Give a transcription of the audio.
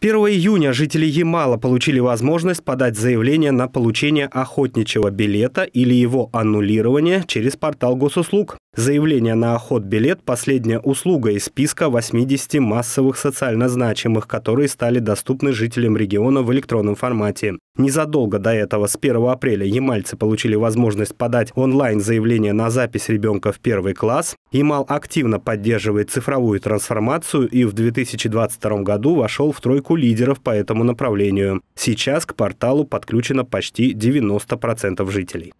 1 июня жители Ямала получили возможность подать заявление на получение охотничьего билета или его аннулирование через портал госуслуг. Заявление на охот-билет – последняя услуга из списка 80 массовых социально значимых, которые стали доступны жителям региона в электронном формате. Незадолго до этого, с 1 апреля, ямальцы получили возможность подать онлайн заявление на запись ребенка в первый класс. Ямал активно поддерживает цифровую трансформацию и в 2022 году вошел в тройку лидеров по этому направлению. Сейчас к порталу подключено почти 90% жителей.